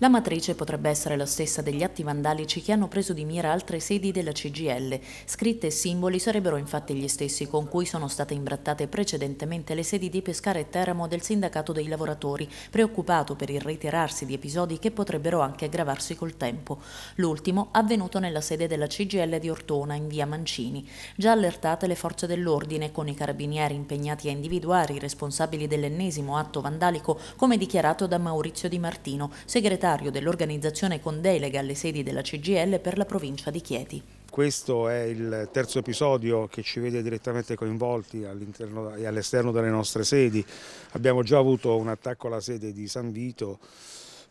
La matrice potrebbe essere la stessa degli atti vandalici che hanno preso di mira altre sedi della CGL. Scritte e simboli sarebbero infatti gli stessi con cui sono state imbrattate precedentemente le sedi di Pescara e Teramo del Sindacato dei Lavoratori, preoccupato per il reiterarsi di episodi che potrebbero anche aggravarsi col tempo. L'ultimo avvenuto nella sede della CGL di Ortona, in via Mancini. Già allertate le forze dell'ordine, con i carabinieri impegnati a individuare i responsabili dell'ennesimo atto vandalico, come dichiarato da Maurizio Di Martino, segretario segretario dell'organizzazione con delega alle sedi della CGL per la provincia di Chieti. Questo è il terzo episodio che ci vede direttamente coinvolti all'interno e all'esterno delle nostre sedi. Abbiamo già avuto un attacco alla sede di San Vito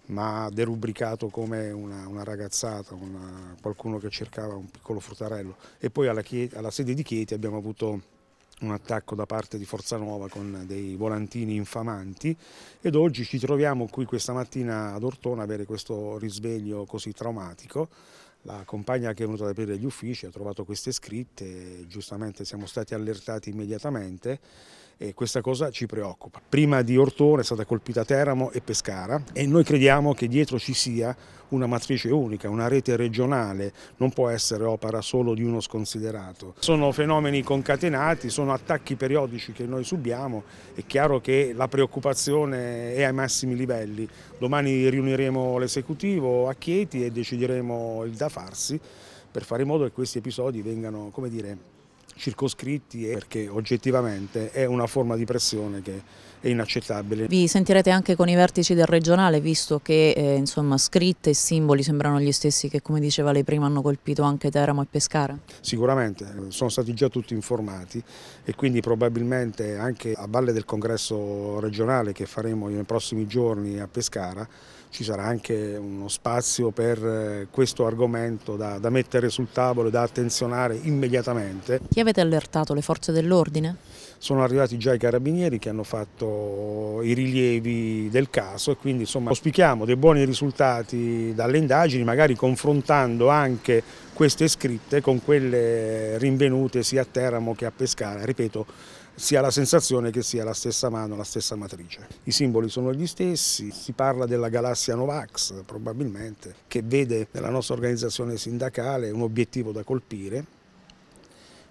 ma derubricato come una, una ragazzata, una, qualcuno che cercava un piccolo fruttarello. E poi alla, alla sede di Chieti abbiamo avuto un attacco da parte di Forza Nuova con dei volantini infamanti ed oggi ci troviamo qui questa mattina ad Ortona a avere questo risveglio così traumatico. La compagna che è venuta ad aprire gli uffici ha trovato queste scritte, giustamente siamo stati allertati immediatamente e questa cosa ci preoccupa. Prima di Ortone è stata colpita Teramo e Pescara e noi crediamo che dietro ci sia una matrice unica, una rete regionale, non può essere opera solo di uno sconsiderato. Sono fenomeni concatenati, sono attacchi periodici che noi subiamo, è chiaro che la preoccupazione è ai massimi livelli. Domani riuniremo l'esecutivo a Chieti e decideremo il da farsi per fare in modo che questi episodi vengano, come dire, circoscritti perché oggettivamente è una forma di pressione che è inaccettabile. Vi sentirete anche con i vertici del regionale visto che eh, insomma, scritte e simboli sembrano gli stessi che come diceva lei prima hanno colpito anche Teramo e Pescara? Sicuramente, eh, sono stati già tutti informati e quindi probabilmente anche a valle del congresso regionale che faremo nei prossimi giorni a Pescara ci sarà anche uno spazio per eh, questo argomento da, da mettere sul tavolo e da attenzionare immediatamente. Chi avete allertato le forze dell'ordine? Sono arrivati già i carabinieri che hanno fatto i rilievi del caso e quindi insomma auspichiamo dei buoni risultati dalle indagini, magari confrontando anche queste scritte con quelle rinvenute sia a Teramo che a Pescara, ripeto si ha la sensazione che sia la stessa mano, la stessa matrice. I simboli sono gli stessi, si parla della galassia Novax probabilmente, che vede nella nostra organizzazione sindacale un obiettivo da colpire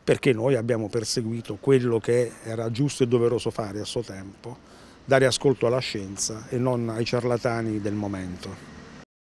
perché noi abbiamo perseguito quello che era giusto e doveroso fare a suo tempo, dare ascolto alla scienza e non ai ciarlatani del momento.